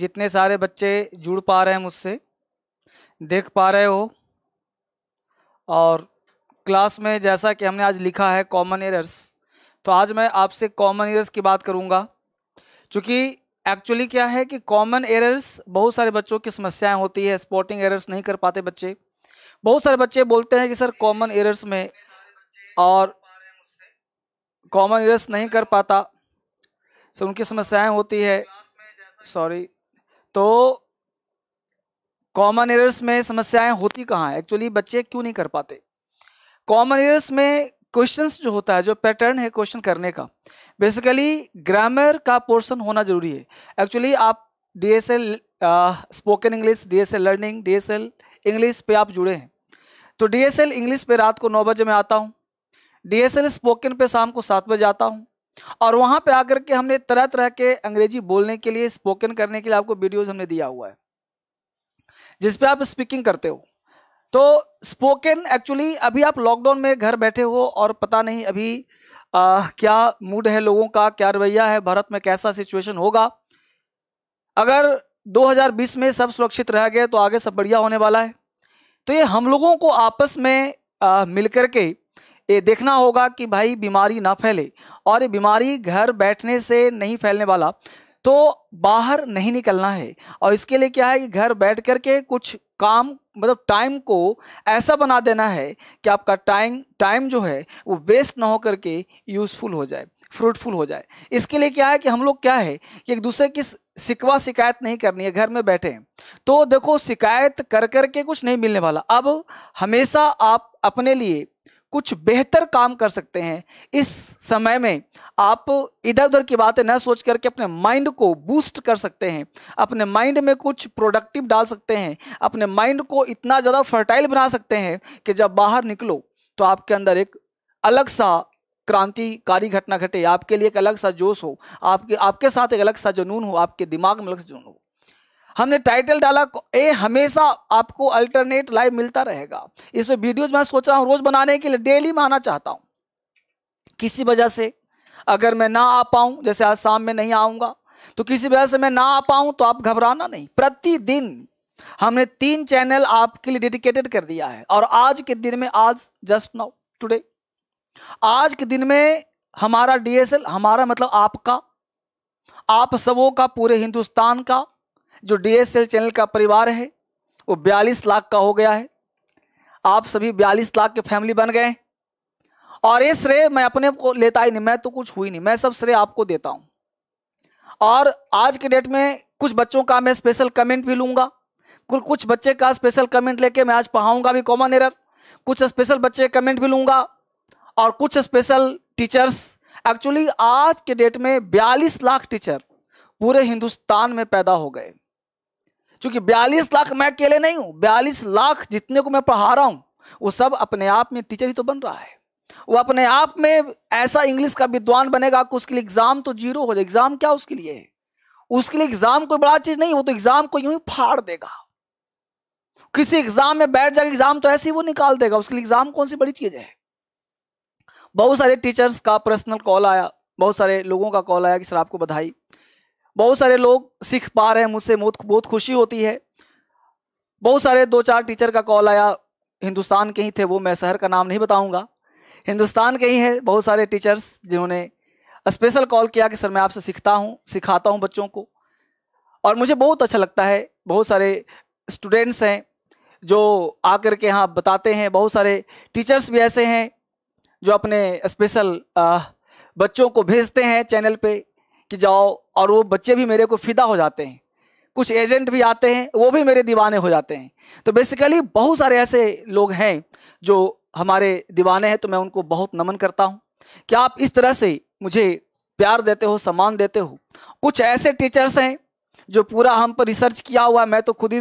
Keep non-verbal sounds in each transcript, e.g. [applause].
जितने सारे बच्चे जुड़ पा रहे हैं मुझसे देख पा रहे हो और क्लास में जैसा कि हमने आज लिखा है कॉमन एरर्स तो आज मैं आपसे कॉमन एरर्स की बात करूंगा क्योंकि एक्चुअली क्या है कि कॉमन एरर्स बहुत सारे बच्चों की समस्याएं होती है स्पॉटिंग एरर्स नहीं कर पाते बच्चे बहुत सारे बच्चे बोलते हैं कि सर कॉमन एरर्स में और कॉमन एरर्स नहीं कर पाता सर उनकी समस्याएं होती है सॉरी तो कॉमन एरर्स में समस्याएं होती कहाँ हैं एक्चुअली बच्चे क्यों नहीं कर पाते कॉमन एरर्स में क्वेश्चन जो होता है जो पैटर्न है क्वेश्चन करने का बेसिकली ग्रामर का पोर्शन होना जरूरी है एक्चुअली आप D S L spoken English D S L learning D S L English पे आप जुड़े हैं तो डी एस एल इंग्लिश पे रात को नौ बजे मैं आता हूँ डी एस एल स्पोकन पे शाम को सात बजे आता हूँ और वहां पे आकर के हमने तरह तरह के अंग्रेजी बोलने के लिए स्पोकन करने के लिए आपको वीडियोस हमने दिया हुआ है जिसपे आप स्पीकिंग करते हो तो स्पोकन एक्चुअली अभी आप लॉकडाउन में घर बैठे हो और पता नहीं अभी आ, क्या मूड है लोगों का क्या रवैया है भारत में कैसा सिचुएशन होगा अगर 2020 में सब सुरक्षित रह गए तो आगे सब बढ़िया होने वाला है तो ये हम लोगों को आपस में आ, मिलकर के ये देखना होगा कि भाई बीमारी ना फैले और ये बीमारी घर बैठने से नहीं फैलने वाला तो बाहर नहीं निकलना है और इसके लिए क्या है कि घर बैठ कर के कुछ काम मतलब टाइम को ऐसा बना देना है कि आपका टाइम टाइम जो है वो वेस्ट ना हो करके यूज़फुल हो जाए फ्रूटफुल हो जाए इसके लिए क्या है कि हम लोग क्या है कि एक दूसरे की सिकवा शिकायत नहीं करनी है घर में बैठे हैं तो देखो शिकायत कर कर के कुछ नहीं मिलने वाला अब हमेशा आप अपने लिए कुछ बेहतर काम कर सकते हैं इस समय में आप इधर उधर की बातें न सोच करके अपने माइंड को बूस्ट कर सकते हैं अपने माइंड में कुछ प्रोडक्टिव डाल सकते हैं अपने माइंड को इतना ज़्यादा फर्टाइल बना सकते हैं कि जब बाहर निकलो तो आपके अंदर एक अलग सा क्रांतिकारी घटना घटे आपके लिए एक अलग सा जोश हो आपके आपके साथ एक अलग सा जुनून हो आपके दिमाग में अलग सा जुनून हो हमने टाइटल डाला ए हमेशा आपको अल्टरनेट लाइव मिलता रहेगा इस वीडियोज मैं सोच रहा हूँ रोज बनाने के लिए डेली में आना चाहता हूँ किसी वजह से अगर मैं ना आ पाऊँ जैसे आज शाम में नहीं आऊँगा तो किसी वजह से मैं ना आ पाऊँ तो आप घबराना नहीं प्रतिदिन हमने तीन चैनल आपके लिए डेडिकेटेड कर दिया है और आज के दिन में आज जस्ट नाउ टुडे आज के दिन में हमारा डीएसएल हमारा मतलब आपका आप सबों का पूरे हिंदुस्तान का जो डीएसएल चैनल का परिवार है वो बयालीस लाख का हो गया है आप सभी बयालीस लाख के फैमिली बन गए और ये श्रेय मैं अपने को लेता ही नहीं मैं तो कुछ हुई नहीं मैं सब श्रेय आपको देता हूँ और आज के डेट में कुछ बच्चों का मैं स्पेशल कमेंट भी लूँगा कुछ बच्चे का स्पेशल कमेंट लेके मैं आज पढ़ाऊँगा भी कॉमन एरर कुछ स्पेशल बच्चे कमेंट भी लूँगा और कुछ स्पेशल टीचर्स एक्चुअली आज के डेट में बयालीस लाख टीचर पूरे हिंदुस्तान में पैदा हो गए क्योंकि बयालीस लाख मैं अकेले नहीं हूँ बयालीस लाख जितने को मैं पढ़ा रहा हूँ वो सब अपने आप में टीचर ही तो बन रहा है वो अपने आप में ऐसा इंग्लिश का विद्वान बनेगा कि उसके लिए एग्जाम तो जीरो हो जाए एग्जाम क्या उसके लिए है उसके लिए एग्जाम कोई बड़ा चीज नहीं वो तो एग्जाम को यूं ही फाड़ देगा किसी एग्जाम में बैठ जाएगा एग्जाम तो ऐसे ही वो निकाल देगा उसके लिए एग्जाम कौन सी बड़ी चीज है बहुत सारे टीचर्स का पर्सनल कॉल आया बहुत सारे लोगों का कॉल आया कि सर आपको बधाई बहुत सारे लोग सीख पा रहे हैं मुझसे बहुत बहुत खुशी होती है बहुत सारे दो चार टीचर का कॉल आया हिंदुस्तान के ही थे वो मैं शहर का नाम नहीं बताऊंगा हिंदुस्तान के ही हैं बहुत सारे टीचर्स जिन्होंने स्पेशल कॉल किया कि सर मैं आपसे सीखता हूँ सिखाता हूँ बच्चों को और मुझे बहुत अच्छा लगता है बहुत सारे स्टूडेंट्स हैं जो आकर के यहाँ बताते हैं बहुत सारे टीचर्स भी ऐसे हैं जो अपने स्पेशल बच्चों को भेजते हैं चैनल पे कि जाओ और वो बच्चे भी मेरे को फिदा हो जाते हैं कुछ एजेंट भी आते हैं वो भी मेरे दीवाने हो जाते हैं तो बेसिकली बहुत सारे ऐसे लोग हैं जो हमारे दीवाने हैं तो मैं उनको बहुत नमन करता हूँ क्या आप इस तरह से मुझे प्यार देते हो सम्मान देते हो कुछ ऐसे टीचर्स हैं जो पूरा हम पर रिसर्च किया हुआ है मैं तो खुद ही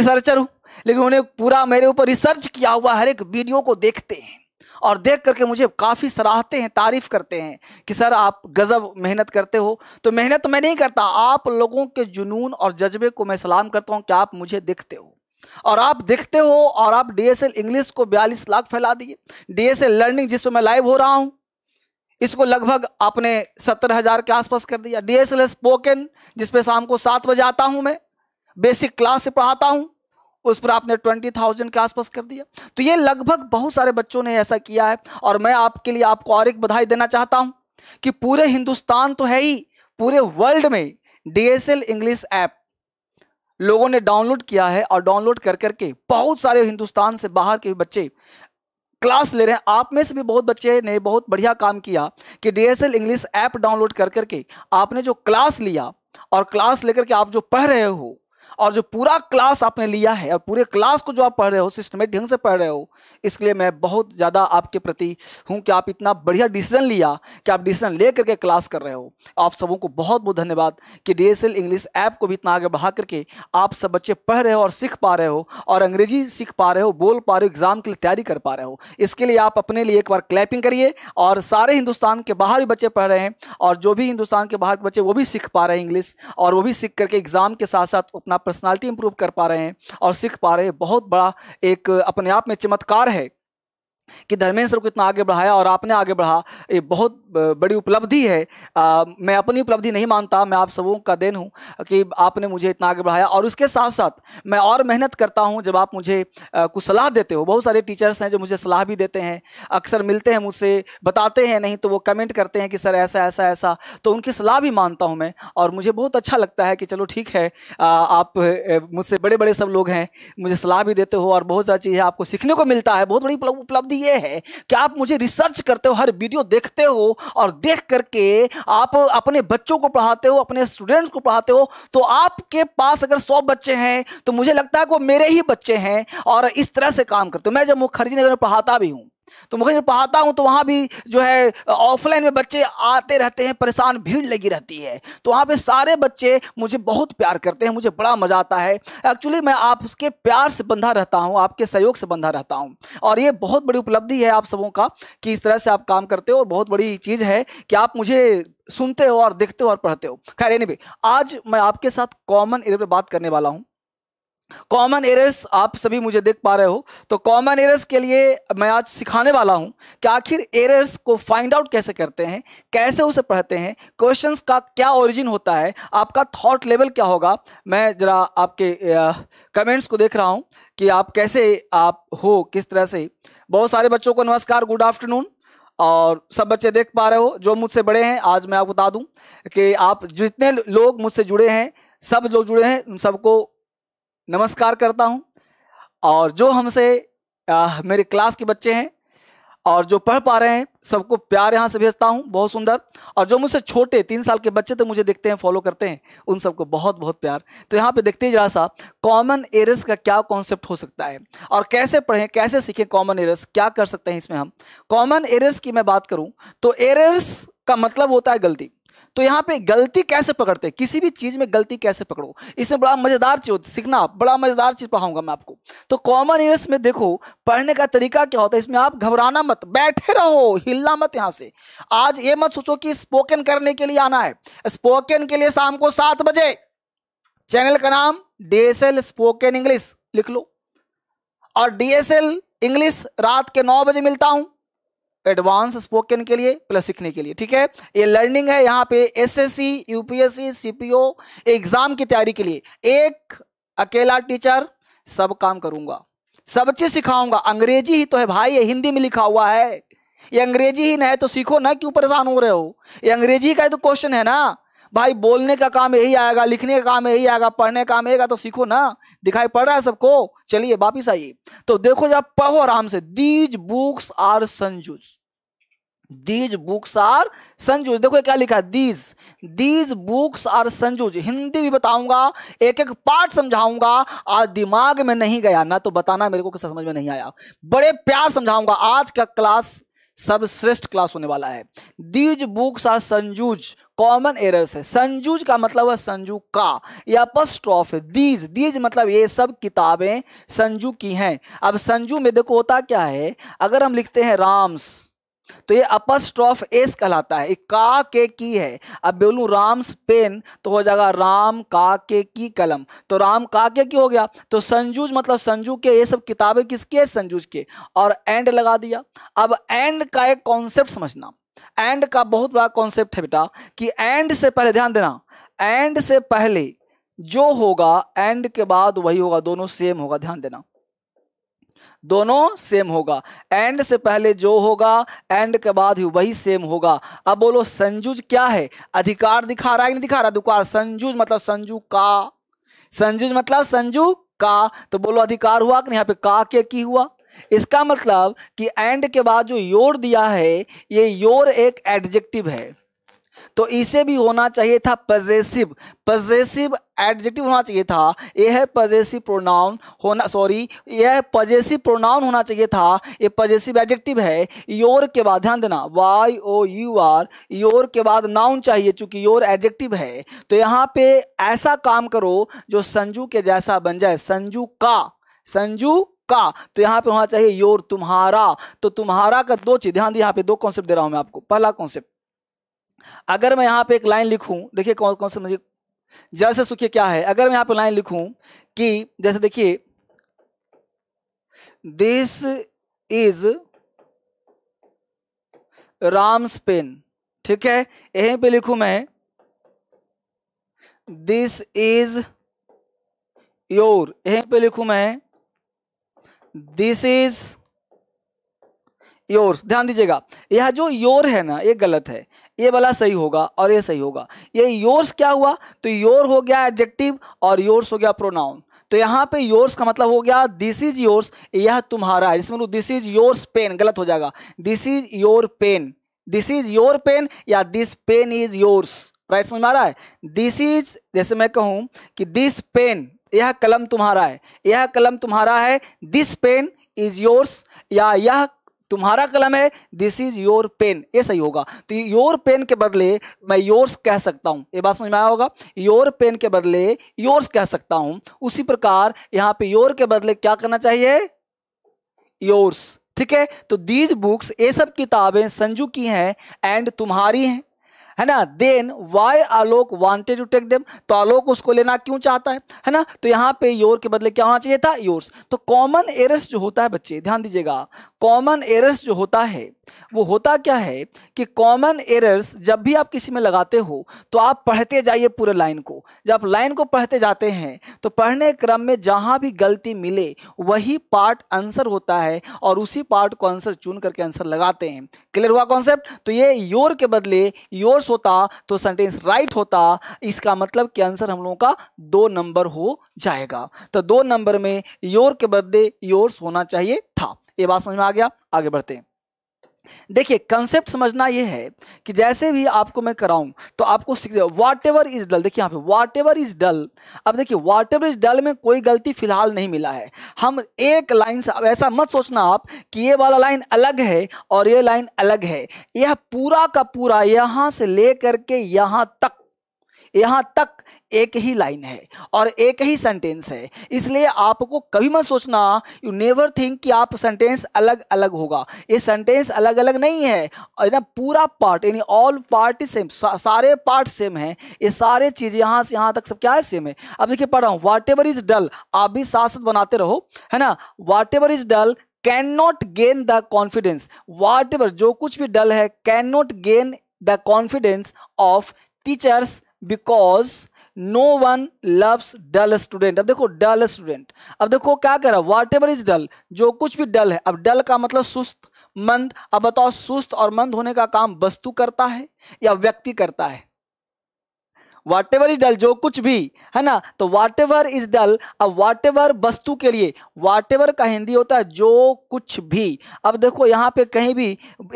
रिसर्चर [laughs] हूँ लेकिन उन्हें पूरा मेरे ऊपर रिसर्च किया हुआ हर एक वीडियो को देखते हैं और देख करके मुझे काफ़ी सराहते हैं तारीफ़ करते हैं कि सर आप गज़ब मेहनत करते हो तो मेहनत मैं नहीं करता आप लोगों के जुनून और जज्बे को मैं सलाम करता हूँ कि आप मुझे देखते हो और आप देखते हो और आप डीएसएल इंग्लिश को 42 लाख फैला दिए डीएसएल लर्निंग जिस पर मैं लाइव हो रहा हूं इसको लगभग आपने सत्तर हजार के आसपास कर दिया डीएसएल स्पोकन जिस पे शाम को सात बजे आता हूं मैं बेसिक क्लास से पढ़ाता हूं उस पर आपने ट्वेंटी थाउजेंड के आसपास कर दिया तो ये लगभग बहुत सारे बच्चों ने ऐसा किया है और मैं आपके लिए आपको और एक बधाई देना चाहता हूँ कि पूरे हिंदुस्तान तो है ही पूरे वर्ल्ड में डीएसएल इंग्लिश ऐप लोगों ने डाउनलोड किया है और डाउनलोड कर करके बहुत सारे हिंदुस्तान से बाहर के बच्चे क्लास ले रहे हैं आप में से भी बहुत बच्चे ने बहुत बढ़िया काम किया कि डीएसएल इंग्लिश ऐप डाउनलोड कर करके आपने जो क्लास लिया और क्लास लेकर के आप जो पढ़ रहे हो और जो पूरा क्लास आपने लिया है और पूरे क्लास को जो आप पढ़ रहे हो सिस्टमेटिक ढंग से पढ़ रहे हो इसलिए मैं बहुत ज़्यादा आपके प्रति हूँ कि आप इतना बढ़िया डिसीजन लिया कि आप डिसीजन ले करके क्लास कर रहे हो आप सबों को बहुत बहुत धन्यवाद कि डी इंग्लिश ऐप को भी इतना आगे बढ़ा करके आप सब बच्चे पढ़ रहे हो और सीख पा रहे हो और अंग्रेजी सीख पा रहे हो बोल पा रहे हो एग्ज़ाम के लिए तैयारी कर पा रहे हो इसके लिए आप अपने लिए एक बार क्लैपिंग करिए और सारे हिंदुस्तान के बाहर भी बच्चे पढ़ रहे हैं और जो भी हिंदुस्तान के बाहर के बच्चे वो भी सीख पा रहे हैं इंग्लिश और वो भी सीख करके एग्ज़ाम के साथ साथ अपना पर्सनालिटी इंप्रूव कर पा रहे हैं और सीख पा रहे हैं बहुत बड़ा एक अपने आप में चमत्कार है कि धर्मेंद्र को इतना आगे बढ़ाया और आपने आगे बढ़ा ये बहुत बड़ी उपलब्धि है आ, मैं अपनी उपलब्धि नहीं मानता मैं आप सबों का देन हूँ कि आपने मुझे इतना आगे बढ़ाया और उसके साथ साथ मैं और मेहनत करता हूँ जब आप मुझे कुछ सलाह देते हो बहुत सारे टीचर्स हैं जो मुझे सलाह भी देते हैं अक्सर मिलते हैं मुझसे बताते हैं नहीं तो वो कमेंट करते हैं कि सर ऐसा ऐसा ऐसा तो उनकी सलाह भी मानता हूँ मैं और मुझे बहुत अच्छा लगता है कि चलो ठीक है आप मुझसे बड़े बड़े सब लोग हैं मुझे सलाह भी देते हो और बहुत सारी चीज़ें आपको सीखने को मिलता है बहुत बड़ी उपलब्धि ये है कि आप मुझे रिसर्च करते हो हर वीडियो देखते हो और देख करके आप अपने बच्चों को पढ़ाते हो अपने स्टूडेंट्स को पढ़ाते हो तो आपके पास अगर सौ बच्चे हैं तो मुझे लगता है वो मेरे ही बच्चे हैं और इस तरह से काम करते हो मैं जब मुखर्जी नगर में पढ़ाता भी हूँ तो जब पढ़ाता हूँ तो वहाँ भी जो है ऑफलाइन में बच्चे आते रहते हैं परेशान भीड़ लगी रहती है तो वहाँ पे सारे बच्चे मुझे बहुत प्यार करते हैं मुझे बड़ा मज़ा आता है एक्चुअली मैं आप उसके प्यार से बंधा रहता हूँ आपके सहयोग से बंधा रहता हूँ और ये बहुत बड़ी उपलब्धि है आप सबों का कि इस तरह से आप काम करते हो और बहुत बड़ी चीज़ है कि आप मुझे सुनते हो और देखते हो और पढ़ते हो खैर एनी आज मैं आपके साथ कॉमन एरिया पर बात करने वाला हूँ कॉमन एरर्स आप सभी मुझे देख पा रहे हो तो कॉमन एरर्स के लिए मैं आज सिखाने वाला हूं कि आखिर एरर्स को फाइंड आउट कैसे करते हैं कैसे उसे पढ़ते हैं क्वेश्चंस का क्या ओरिजिन होता है आपका थॉट लेवल क्या होगा मैं ज़रा आपके कमेंट्स को देख रहा हूं कि आप कैसे आप हो किस तरह से बहुत सारे बच्चों को नमस्कार गुड आफ्टरनून और सब बच्चे देख पा रहे हो जो मुझसे बड़े हैं आज मैं आपको बता दूँ कि आप जितने लोग मुझसे जुड़े हैं सब लोग जुड़े हैं सबको नमस्कार करता हूँ और जो हमसे मेरे क्लास के बच्चे हैं और जो पढ़ पा रहे हैं सबको प्यार यहाँ से भेजता हूँ बहुत सुंदर और जो मुझसे छोटे तीन साल के बच्चे तो मुझे देखते हैं फॉलो करते हैं उन सबको बहुत बहुत प्यार तो यहाँ पे देखते हैं जरा सा कॉमन एरर्स का क्या कॉन्सेप्ट हो सकता है और कैसे पढ़ें कैसे सीखें कॉमन एरर्स क्या कर सकते हैं इसमें हम कॉमन एरर्स की मैं बात करूँ तो एरर्स का मतलब होता है गलती तो यहां पे गलती कैसे पकड़ते किसी भी चीज में गलती कैसे पकड़ो इसमें बड़ा मजेदार चीज सीखना बड़ा मजेदार चीज पढ़ाऊंगा मैं आपको तो कॉमन ईयर्स में देखो पढ़ने का तरीका क्या होता है इसमें आप घबराना मत बैठे रहो हिलना मत यहां से आज ये मत सोचो कि स्पोकन करने के लिए आना है स्पोकन के लिए शाम को सात बजे चैनल का नाम डीएसएल स्पोकन इंग्लिश लिख लो और डीएसएल इंग्लिश रात के नौ बजे मिलता हूं एडवांस स्पोकन के लिए प्लस सीखने के लिए ठीक है ये लर्निंग है यहाँ पे एसएससी यूपीएससी सीपीओ एग्जाम की तैयारी के लिए एक अकेला टीचर सब काम करूंगा सब चीज सिखाऊंगा अंग्रेजी ही तो है भाई ये हिंदी में लिखा हुआ है ये अंग्रेजी ही ना है तो सीखो ना क्यों परेशान हो रहे हो ये अंग्रेजी का तो क्वेश्चन है ना भाई बोलने का काम यही आएगा लिखने का काम यही आएगा पढ़ने का काम यही तो सीखो ना दिखाई पड़ रहा है सबको चलिए वापिस आइए तो देखो जब पढ़ो आराम से these books are Sanju's these books are Sanju's देखो क्या लिखा है these these books are Sanju's Hindi भी बताऊंगा एक एक पार्ट समझाऊंगा आज दिमाग में नहीं गया ना तो बताना मेरे को समझ में नहीं आया बड़े प्यार समझाऊंगा आज का क्लास सर्वश्रेष्ठ क्लास होने वाला है these books are Sanju's common errors है संजूज का मतलब है संजू का या पस्ट्रॉफ है दीज दीज मतलब ये सब किताबें संजू की हैं अब संजू में देखो होता क्या है अगर हम लिखते हैं राम्स तो ये अपस्ट्रॉफ एस कहलाता है का के की है अब बोलू राम्स पेन तो हो जाएगा राम का के की कलम तो राम का के की हो गया तो संजूज मतलब संजू के ये सब किताबें किसके संजूज के और एंड लगा दिया अब एंड का एक कॉन्सेप्ट समझना एंड का बहुत बड़ा कॉन्सेप्ट है बेटा कि एंड से पहले ध्यान देना एंड से पहले जो होगा एंड के बाद वही होगा दोनों सेम होगा ध्यान देना दोनों सेम होगा एंड से पहले जो होगा एंड के बाद ही वही सेम होगा अब बोलो संजूज क्या है अधिकार दिखा रहा है नहीं दिखा रहा दुकार संजूज मतलब संजू का संजुज मतलब संजू का तो बोलो अधिकार हुआ कि यहाँ पे का के की हुआ इसका मतलब कि एंड के बाद जो योर दिया है ये योर एक एडजेक्टिव है तो इसे भी होना चाहिए था पजेसिव पजेसिव एडजेक्टिव होना चाहिए था यह पजेसिव प्रोनाउन होना सॉरी यह पजेसिव प्रोनाउन होना चाहिए था ये पजेसिव एडजेक्टिव है योर के बाद ध्यान देना Y O U R your के बाद नाउन चाहिए चूंकि योर एडजेक्टिव है तो यहाँ पे ऐसा काम करो जो संजू के जैसा बन जाए संजू का संजू का तो यहाँ पे होना चाहिए योर तुम्हारा तो तुम्हारा का दो चीज ध्यान दिए यहाँ पे दो कॉन्सेप्ट दे रहा हूँ मैं आपको पहला कॉन्सेप्ट अगर मैं यहाँ पे एक लाइन लिखूं देखिए कौन कौन सा मुझे जल से सुखी क्या है अगर मैं यहाँ पे लाइन लिखूं कि जैसे देखिए दिस इज राम्स पेन ठीक है यहीं पे लिखूँ मैं दिस इज योर यहीं पे लिखूँ मैं दिस इज योर ध्यान दीजिएगा यह जो योर है ना ये गलत है ये वाला सही होगा और ये सही होगा ये योर्स क्या हुआ तो योर हो गया एडजेक्टिव और योर्स हो गया प्रोनाउन तो यहाँ पे योर्स का मतलब हो गया दिस इज योर्स यह तुम्हारा है जिसमें दिस इज योर्स पेन गलत हो जाएगा this is your pen this is your pen या this pen is yours right समझ में आ रहा है दिस इज जैसे मैं कहूँ कि दिस पेन यह कलम तुम्हारा है यह कलम तुम्हारा है दिस पेन इज योर्स या यह तुम्हारा कलम है दिस इज योर पेन ये सही होगा तो योर पेन के बदले मैं योर्स कह सकता हूँ ये बात समझ में आया होगा योर पेन के बदले योर्स कह सकता हूँ उसी प्रकार यहाँ पे योर के बदले क्या करना चाहिए योर्स ठीक है तो दीज बुक्स ये सब किताबें संजू की हैं एंड तुम्हारी हैं है ना then why Alok wanted to take them तो आलोक उसको लेना क्यों चाहता है है ना तो यहाँ पे योर के बदले क्या होना चाहिए था योर्स तो कॉमन एरर्स जो होता है बच्चे ध्यान दीजिएगा कॉमन एरर्स जो होता है वो होता क्या है कि कॉमन एरर्स जब भी आप किसी में लगाते हो तो आप पढ़ते जाइए पूरे लाइन को जब आप लाइन को पढ़ते जाते हैं तो पढ़ने क्रम में जहाँ भी गलती मिले वही पार्ट आंसर होता है और उसी पार्ट को आंसर चुन करके आंसर लगाते हैं क्लियर हुआ कॉन्सेप्ट तो ये योर के बदले योर्स होता तो सेंटेंस राइट होता इसका मतलब कि आंसर हम लोगों का दो नंबर हो जाएगा तो दो नंबर में योर के बदले योर्स होना चाहिए था ये बात समझ में आ गया आगे बढ़ते हैं देखिए कंसेप्ट समझना ये है कि जैसे भी आपको मैं कराऊं तो आपको सीख दे वाट एवर इज डल देखिए यहाँ पे वाट एवर इज डल अब देखिए वाट एवर इज डल में कोई गलती फिलहाल नहीं मिला है हम एक लाइन से ऐसा मत सोचना आप कि ये वाला लाइन अलग है और ये लाइन अलग है यह पूरा का पूरा यहाँ से ले करके यहाँ तक यहाँ तक एक ही लाइन है और एक ही सेंटेंस है इसलिए आपको कभी मत सोचना यू नेवर थिंक कि आप सेंटेंस अलग अलग होगा ये सेंटेंस अलग अलग नहीं है ना पूरा पार्ट यानी ऑल पार्ट सेम सारे पार्ट सेम है ये सारे चीज यहाँ से यहाँ तक सब क्या है सेम है अब देखिए पढ़ रहा हूँ वाट एवर इज डल आप भी साथ साथ बनाते रहो है ना whatever is dull can not gain the confidence whatever जो कुछ भी डल है can not gain the confidence of teachers because no one loves dull student अब देखो डल स्टूडेंट अब देखो क्या कह रहा है वाट एवर इज डल जो कुछ भी डल है अब डल का मतलब सुस्त मंद अब बताओ सुस्त और मंद होने का काम वस्तु करता है या व्यक्ति करता है वाट एवर इज डल जो कुछ भी है ना तो वाट एवर इज डल अब वाट एवर वस्तु के लिए वाट एवर का हिंदी होता है जो कुछ भी अब देखो यहाँ पे कहीं भी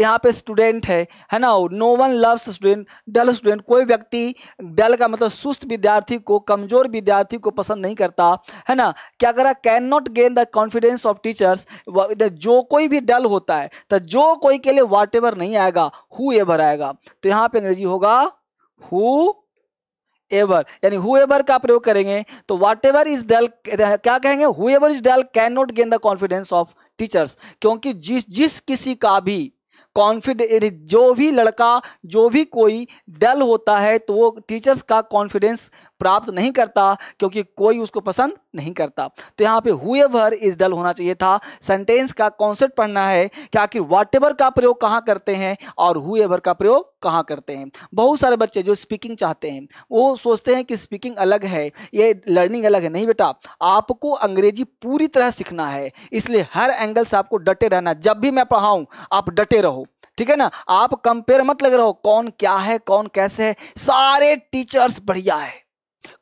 यहाँ पे स्टूडेंट है है ना no one loves student dull student कोई व्यक्ति डल का मतलब सुस्त विद्यार्थी को कमजोर विद्यार्थी को पसंद नहीं करता है ना क्या करा can not gain the confidence of teachers जो कोई भी डल होता है तो जो कोई के लिए वाट एवर नहीं आएगा हु एवर आएगा तो यहाँ पे अंग्रेजी होगा हु एवर यानी हु एवर का प्रयोग करेंगे तो वाट एवर इज डेल क्या कहेंगे whoever is dull can not gain the confidence of teachers क्योंकि जिस जिस किसी का भी कॉन्फिडेंस जो भी लड़का जो भी कोई डल होता है तो वो टीचर्स का कॉन्फिडेंस प्राप्त नहीं करता क्योंकि कोई उसको पसंद नहीं करता तो यहाँ पे भर इज डल होना चाहिए था सेंटेंस का कॉन्सेप्ट पढ़ना है कि आखिर वाट का प्रयोग कहाँ करते हैं और हुए भर का प्रयोग कहाँ करते हैं बहुत सारे बच्चे जो स्पीकिंग चाहते हैं वो सोचते हैं कि स्पीकिंग अलग है ये लर्निंग अलग है नहीं बेटा आपको अंग्रेजी पूरी तरह सीखना है इसलिए हर एंगल से आपको डटे रहना जब भी मैं पढ़ाऊँ आप डटे रहो ठीक है ना आप कंपेयर मत लग रहे हो कौन क्या है कौन कैसे है सारे टीचर्स बढ़िया है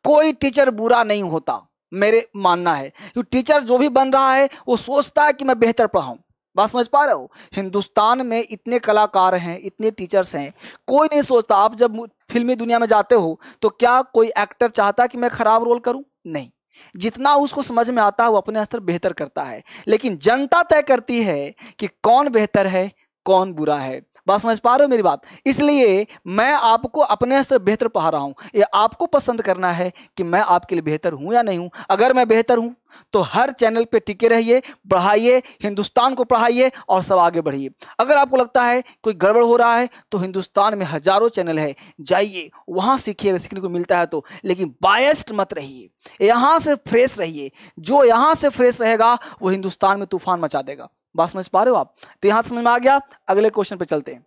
कोई टीचर बुरा नहीं होता मेरे मानना है क्योंकि टीचर जो भी बन रहा है वो सोचता है कि मैं बेहतर पढ़ाऊँ बात समझ पा रहे हो हिंदुस्तान में इतने कलाकार हैं इतने टीचर्स हैं कोई नहीं सोचता आप जब फिल्मी दुनिया में जाते हो तो क्या कोई एक्टर चाहता कि मैं खराब रोल करूं नहीं जितना उसको समझ में आता है वो अपने स्तर बेहतर करता है लेकिन जनता तय करती है कि कौन बेहतर है कौन बुरा है बात समझ पा रहे हो मेरी बात इसलिए मैं आपको अपने स्तर बेहतर पा रहा हूं ये आपको पसंद करना है कि मैं आपके लिए बेहतर हूं या नहीं हूं अगर मैं बेहतर हूं तो हर चैनल पे टिके रहिए बढ़ाइए हिंदुस्तान को पढ़ाइए और सब आगे बढ़िए अगर आपको लगता है कोई गड़बड़ हो रहा है तो हिंदुस्तान में हजारों चैनल है जाइए वहां सीखिए सीखने को मिलता है तो लेकिन बायस्ड मत रहिए यहाँ से फ्रेश रहिए जो यहाँ से फ्रेश रहेगा वो हिंदुस्तान में तूफान मचा देगा बात समझ पा रहे हो आप तो यहां समझ में आ गया अगले क्वेश्चन पे चलते हैं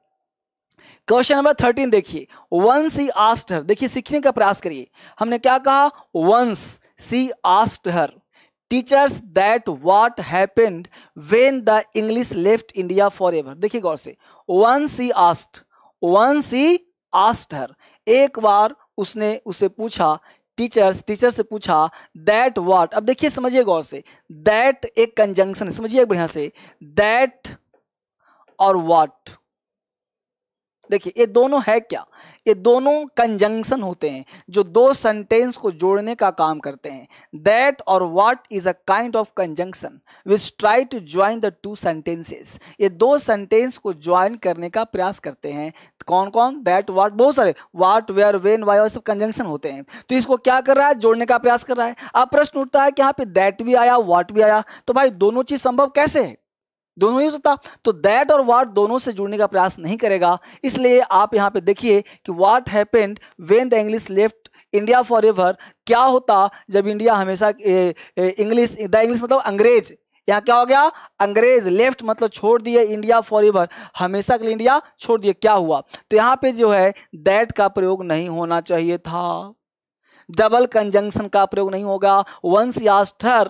क्वेश्चन नंबर थर्टीन देखिए वंस ही आस्ट हर देखिए सीखने का प्रयास करिए हमने क्या कहा once she asked her teachers that what happened when the English left India forever देखिए गौर से once he asked once he asked her एक बार उसने उसे पूछा टीचर्स टीचर से पूछा दैट वाट अब देखिए समझिए गौर से दैट एक कंजंक्शन है समझिए बढ़िया से दैट और वाट देखिए ये दोनों है क्या ये दोनों कंजंक्शन होते हैं जो दो सेंटेंस को जोड़ने का काम करते हैं दैट और what is a kind of conjunction which try to join the two sentences ये दो सेंटेंस को ज्वाइन करने का प्रयास करते हैं कौन कौन दैट वाट बहुत सारे वाट वेयर वेन वाई और सब कंजंक्शन होते हैं तो इसको क्या कर रहा है जोड़ने का प्रयास कर रहा है अब प्रश्न उठता है कि यहाँ पे दैट भी आया वाट भी आया तो भाई दोनों चीज संभव कैसे है दोनों ही होता तो दैट और वाट दोनों से जुड़ने का प्रयास नहीं करेगा इसलिए आप यहाँ पे देखिए कि what happened when the English left India forever क्या होता जब इंडिया हमेशा इंग्लिश द इंग्लिश मतलब अंग्रेज यहाँ क्या हो गया अंग्रेज लेफ्ट मतलब छोड़ दिए इंडिया फॉर एवर हमेशा के लिए इंडिया छोड़ दिए क्या हुआ तो यहाँ पे जो है दैट का प्रयोग नहीं होना चाहिए था डबल कंजंक्शन का प्रयोग नहीं होगा वंस यास्टर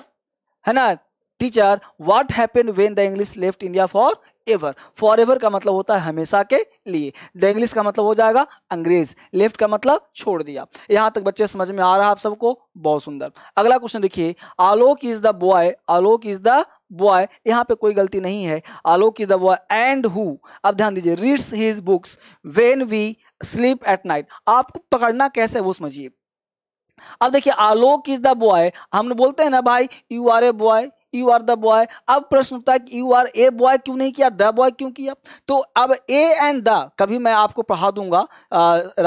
है ना teacher what happened when the English left India forever forever का मतलब होता है हमेशा के लिए द इंग्लिश का मतलब हो जाएगा अंग्रेज लेफ्ट का मतलब छोड़ दिया यहाँ तक बच्चे समझ में आ रहा है आप सबको बहुत सुंदर अगला क्वेश्चन देखिए Alok is the boy Alok is the boy यहाँ पे कोई गलती नहीं है Alok is the boy and who अब ध्यान दीजिए reads his books when we sleep at night आपको पकड़ना कैसे वो समझिए अब देखिए आलोक इज द बॉय हम बोलते हैं ना भाई you are a boy you are the boy अब प्रश्न उठता है यू आर ए बॉय क्यों नहीं किया द बॉय क्यों किया तो अब ए एंड द कभी मैं आपको पढ़ा दूंगा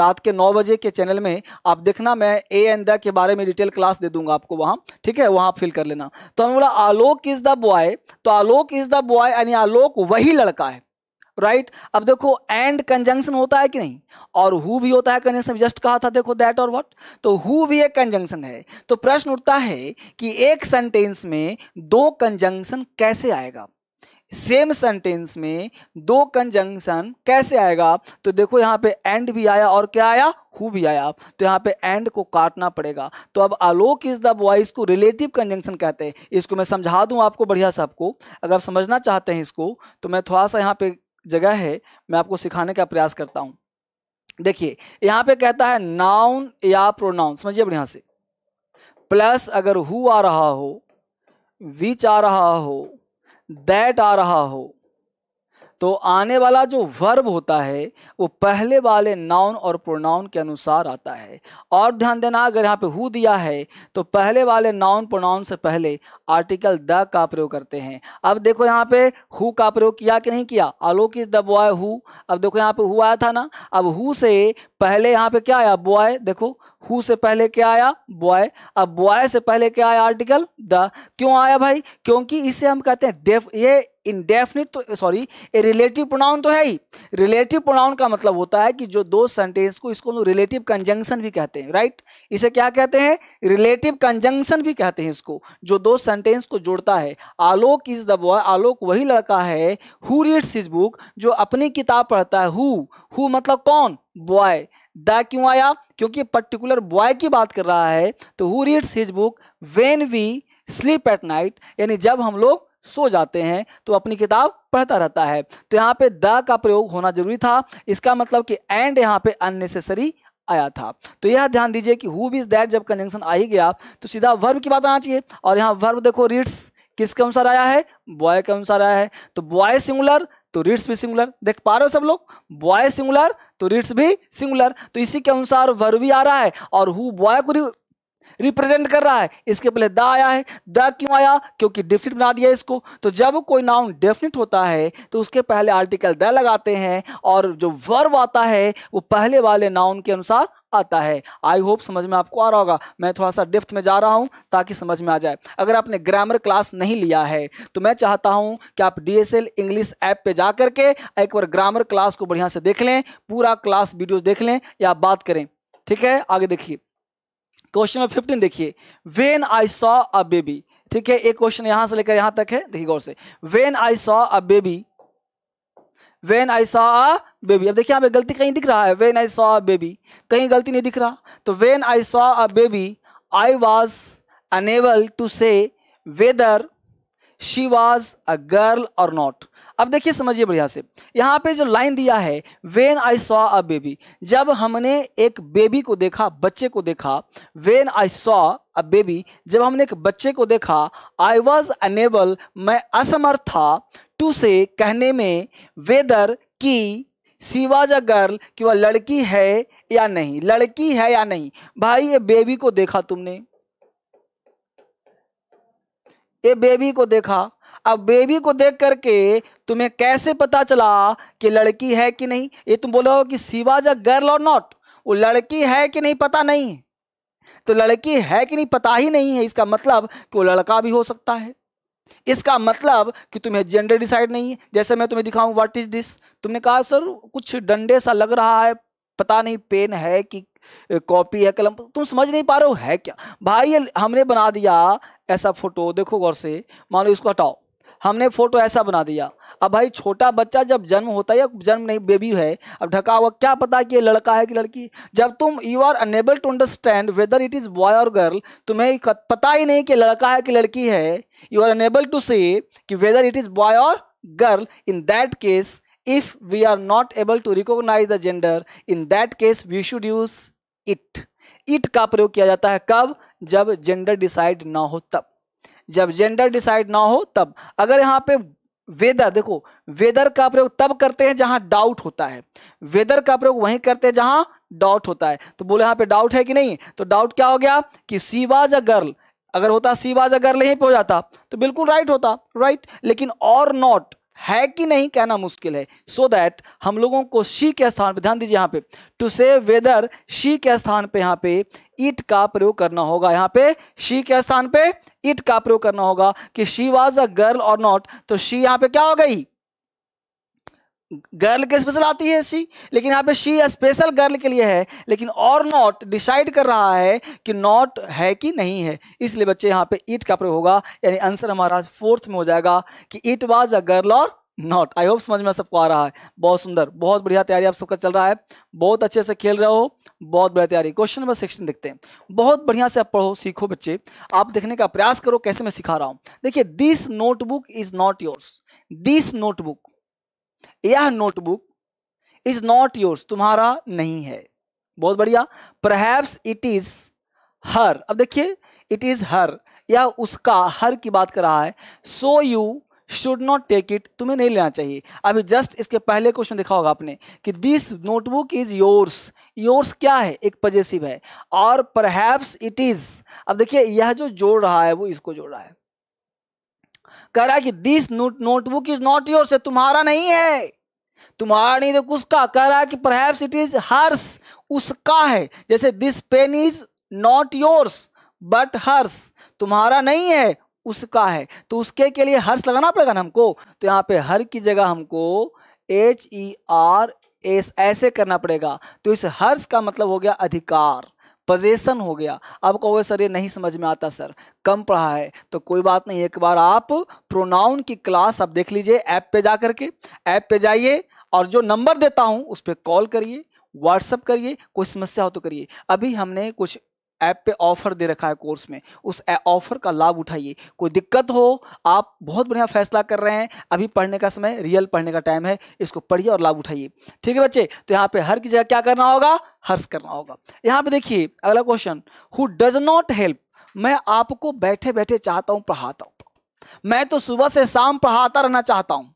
रात के नौ बजे के चैनल में आप देखना मैं ए एंड द के बारे में डिटेल क्लास दे दूंगा आपको वहां ठीक है वहां फिल कर लेना तो हमने बोला आलोक इज़ द बॉय तो आलोक इज़ द बॉय यानी आलोक वही लड़का है राइट right? अब देखो एंड कंजंक्शन होता है कि नहीं और हु भी होता है कंजंक्शन जस्ट कहा था देखो दैट और व्हाट तो हु भी एक कंजंक्शन है तो प्रश्न उठता है कि एक सेंटेंस में दो कंजंक्शन कैसे आएगा सेम सेंटेंस में दो कंजंक्शन कैसे आएगा तो देखो यहाँ पे एंड भी आया और क्या आया हु भी आया तो यहाँ पे एंड को काटना पड़ेगा तो अब आलोक इज द वॉइस को रिलेटिव कंजंक्शन कहते हैं इसको मैं समझा दूं आपको बढ़िया से आपको अगर आप समझना चाहते हैं इसको तो मैं थोड़ा सा यहाँ पे जगह है मैं आपको सिखाने का प्रयास करता हूँ देखिए यहाँ पे कहता है नाउन या प्रोनाउन समझिए बढ़िया से प्लस अगर हु आ रहा हो विच आ रहा हो दैट आ रहा हो तो आने वाला जो वर्ब होता है वो पहले वाले नाउन और प्रोनाउन के अनुसार आता है और ध्यान देना अगर यहाँ पे हु दिया है तो पहले वाले नाउन प्रोनाउन से पहले आर्टिकल द का प्रयोग करते हैं अब देखो यहाँ पे हु का प्रयोग किया कि नहीं किया Alok is the boy who अब देखो यहाँ पे हु आया था ना अब हु से पहले यहाँ पे क्या आया बॉय देखो हु से पहले क्या आया बॉय अब बॉय से पहले क्या आया आर्टिकल द क्यों आया भाई क्योंकि इसे हम कहते हैं ये इनडेफिनिट तो सॉरी ए रिलेटिव प्रोनाउन तो है ही रिलेटिव प्रोनाउन का मतलब होता है कि जो दो सेंटेंस को इसको रिलेटिव कंजंक्शन भी कहते हैं राइट इसे क्या कहते हैं रिलेटिव कंजंक्शन भी कहते हैं इसको जो दो सेंटेंस को जोड़ता है Alok is the boy Alok वही लड़का है हु रीड्स हिज बुक जो अपनी किताब पढ़ता है हु हु मतलब कौन बॉय द क्यों आया क्योंकि पर्टिकुलर बॉय की बात कर रहा है तो who reads his book when we sleep at night यानी जब हम लोग सो जाते हैं तो अपनी किताब पढ़ता रहता है तो यहाँ पे द का प्रयोग होना जरूरी था इसका मतलब कि एंड यहाँ पे अननेसेसरी आया था तो यह ध्यान दीजिए कि हु इज दैट जब कंजंक्शन आ ही गया तो सीधा वर्ब की बात आना चाहिए और यहाँ वर्ब देखो रीड्स किसके अनुसार आया है बॉय के अनुसार आया है तो बॉय सिंगुलर तो रीड्स भी सिंगुलर देख पा रहे हो सब लोग बॉय सिंगुलर तो रीड्स भी सिंगुलर तो इसी के अनुसार वर्ब भी आ रहा है और हु बॉय को रिप्रेजेंट कर रहा है इसके पहले द आया है द क्यों आया क्योंकि डेफिनेट बना दिया इसको तो जब कोई नाउन डेफिनेट होता है तो उसके पहले आर्टिकल द लगाते हैं और जो वर्ब आता है वो पहले वाले नाउन के अनुसार आता है आई होप समझ में आपको आ रहा होगा मैं थोड़ा सा डिफ्थ में जा रहा हूँ ताकि समझ में आ जाए अगर आपने ग्रामर क्लास नहीं लिया है तो मैं चाहता हूँ कि आप D S L English app पर जा करके एक बार ग्रामर क्लास को बढ़िया से देख लें पूरा क्लास वीडियो देख लें या बात करें ठीक है आगे देखिए क्वेश्चन नंबर फिफ्टीन देखिए when I saw a baby ठीक है एक क्वेश्चन यहां से लेकर यहां तक है देखिए गौर से when I saw a baby when I saw a baby अब देखिए यहां पे गलती कहीं दिख रहा है when I saw a baby कहीं गलती नहीं दिख रहा तो when I saw a baby I was unable to say whether she was a girl or not अब देखिए समझिए बढ़िया से यहाँ पे जो लाइन दिया है when I saw a baby जब हमने एक बेबी को देखा बच्चे को देखा when I saw a baby जब हमने एक बच्चे को देखा आई वॉज अनेबल मैं असमर्थ था टू से कहने में वेदर की सीवाज अ गर्ल कि वह लड़की है या नहीं लड़की है या नहीं भाई ये बेबी को देखा तुमने ये बेबी को देखा अब बेबी को देख करके तुम्हें कैसे पता चला कि लड़की है कि नहीं ये तुम बोल रहे हो कि सिवाज अ गर्ल और नॉट वो लड़की है कि नहीं पता नहीं तो लड़की है कि नहीं पता ही नहीं है इसका मतलब कि वो लड़का भी हो सकता है इसका मतलब कि तुम्हें जेंडर डिसाइड नहीं है जैसे मैं तुम्हें दिखाऊं व्हाट इज दिस तुमने कहा सर कुछ डंडे सा लग रहा है पता नहीं पेन है कि कॉपी है कलम तुम समझ नहीं पा रहे हो है क्या भाई हमने बना दिया ऐसा फोटो देखो गौर से मान लो इसको हटाओ हमने फोटो ऐसा बना दिया अब भाई छोटा बच्चा जब जन्म होता है या जन्म नहीं बेबी है अब ढका हुआ क्या पता कि ये लड़का है कि लड़की जब तुम you are unable to understand whether it is boy or girl तुम्हें पता ही नहीं कि लड़का है कि लड़की है you are unable to say कि whether it is boy or girl in that case if we are not able to recognise the gender in that case we should use it it का प्रयोग किया जाता है कब जब gender decide ना हो तब जब जेंडर डिसाइड ना हो तब अगर यहाँ पे वेदर देखो वेदर का प्रयोग तब करते हैं जहां डाउट होता है वेदर का प्रयोग वहीं करते हैं जहां डाउट होता है तो बोले यहां पे डाउट है कि नहीं तो डाउट क्या हो गया कि सीवाज अ गर्ल अगर होता सीवाज अ गर्ल यहीं पे हो जाता तो बिल्कुल राइट होता राइट लेकिन और नॉट है कि नहीं कहना मुश्किल है सो so दैट हम लोगों को शी के स्थान पर ध्यान दीजिए यहाँ पे टू से वेदर शी के स्थान पे यहाँ पे इट का प्रयोग करना होगा यहाँ पे शी के स्थान पे इट का प्रयोग करना होगा कि she was a girl or not तो शी यहाँ पे क्या हो गई गर्ल के स्पेशल आती है शी लेकिन यहाँ पे शी स्पेशल गर्ल के लिए है लेकिन और नॉट डिसाइड कर रहा है कि नॉट है कि नहीं है इसलिए बच्चे यहाँ पे ईट का प्रयोग होगा यानी आंसर हमारा फोर्थ में हो जाएगा कि it was a girl or not I hope समझ में सबको आ रहा है बहुत सुंदर बहुत बढ़िया तैयारी आप सबका चल रहा है बहुत अच्छे से खेल रहे हो बहुत बढ़िया तैयारी क्वेश्चन नंबर सिक्सटीन देखते हैं बहुत बढ़िया से आप पढ़ो सीखो बच्चे आप देखने का प्रयास करो कैसे मैं सिखा रहा हूँ देखिए this notebook is not yours this notebook यह नोटबुक इज नॉट योर्स तुम्हारा नहीं है बहुत बढ़िया परहैप्स इट इज हर अब देखिए इट इज हर यह उसका हर की बात कर रहा है so you should not take it तुम्हें नहीं लेना चाहिए अभी जस्ट इसके पहले क्वेश्चन देखा होगा आपने कि this notebook is yours yours क्या है एक पजेसिव है और परहैप्स इट इज अब देखिए यह जो जोड़ रहा है वो इसको जोड़ रहा है कह रहा कि this notebook is not your से तुम्हारा नहीं है तुम्हारा नहीं तो उसका कह रहा कि परहैप्स इट इज हर्स उसका है जैसे this pen is not yours but hers तुम्हारा नहीं है उसका है तो उसके के लिए हर्ष लगाना पड़ेगा ना हमको तो यहाँ पे हर की जगह हमको एच ई आर एस ऐसे करना पड़ेगा तो इस हर्ष का मतलब हो गया अधिकार पजेशन हो गया अब कहोगे सर ये नहीं समझ में आता सर कम पढ़ा है तो कोई बात नहीं एक बार आप प्रोनाउन की क्लास आप देख लीजिए ऐप पे जा करके ऐप पे जाइए और जो नंबर देता हूँ उस पर कॉल करिए व्हाट्सअप करिए कोई समस्या हो तो करिए अभी हमने कुछ ऐप पे ऑफर दे रखा है कोर्स में उस ऑफर का लाभ उठाइए कोई दिक्कत हो आप बहुत बढ़िया फैसला कर रहे हैं अभी पढ़ने का समय रियल पढ़ने का टाइम है इसको पढ़िए और लाभ उठाइए ठीक है बच्चे तो यहाँ पे हर की जगह क्या करना होगा हर्ष करना होगा यहाँ पे देखिए अगला question who does not help मैं आपको बैठे बैठे चाहता हूँ पढ़ाता हूँ मैं तो सुबह से शाम पढ़ाता रहना चाहता हूँ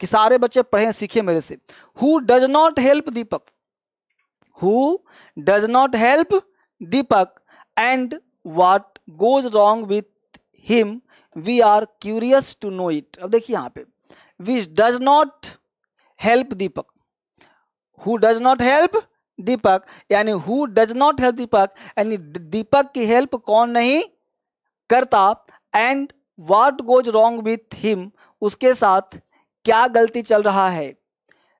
कि सारे बच्चे पढ़े सीखे मेरे से who does not help Deepak who does not help Deepak and what goes wrong with him we are curious to know it अब देखिए यहाँ पे which does not help Deepak who does not help Deepak यानी who does not help Deepak यानी दीपक की help कौन नहीं करता and what goes wrong with him उसके साथ क्या गलती चल रहा है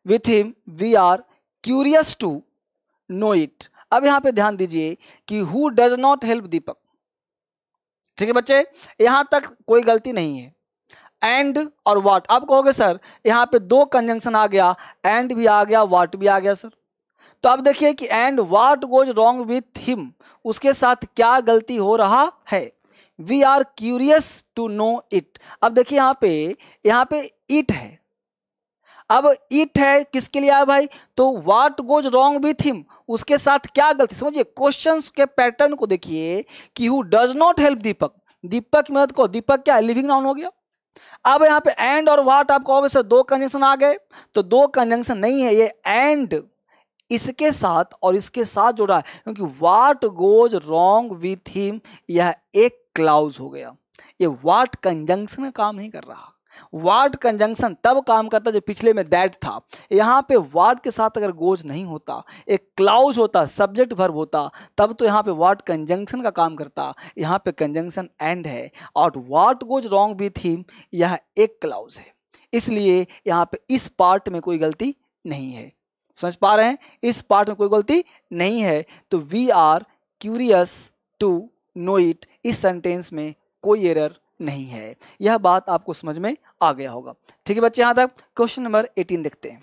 with him we are curious to know it अब यहां पे ध्यान दीजिए कि who does not help Deepak ठीक है बच्चे यहां तक कोई गलती नहीं है एंड और वाट आप कहोगे सर यहां पे दो कंजंक्शन आ गया एंड भी आ गया वाट भी आ गया सर तो आप देखिए कि and what goes wrong with him उसके साथ क्या गलती हो रहा है we are curious to know it अब देखिए यहां पे यहां पे इट है अब इट है किसके लिए आया भाई तो what goes wrong with him उसके साथ क्या गलती समझिए क्वेश्चन के पैटर्न को देखिए कि who does not help Deepak Deepak की मदद को दीपक क्या लिविंग नाउन हो गया अब यहाँ पे एंड और वाट आप कहोगे सर दो कंजंक्शन आ गए तो दो कंजंक्शन नहीं है ये एंड इसके साथ और इसके साथ जुड़ा है क्योंकि what goes wrong with him यह एक क्लाउज हो गया ये वाट कंजंक्शन काम नहीं कर रहा वार्ड कंजंक्शन तब काम करता जो पिछले में दैट था यहाँ पे वार्ड के साथ अगर गोज नहीं होता एक क्लाउज होता सब्जेक्ट भर्ब होता तब तो यहाँ पे वार्ड कंजंक्शन का काम करता यहाँ पे कंजंक्शन एंड है और what goes wrong with him यह एक क्लाउज है इसलिए यहाँ पे इस पार्ट में कोई गलती नहीं है समझ पा रहे हैं इस पार्ट में कोई गलती नहीं है तो we are curious to know it इस सेंटेंस में कोई एरर नहीं है यह बात आपको समझ में आ गया होगा ठीक है बच्चे यहां तक क्वेश्चन नंबर एटीन देखते हैं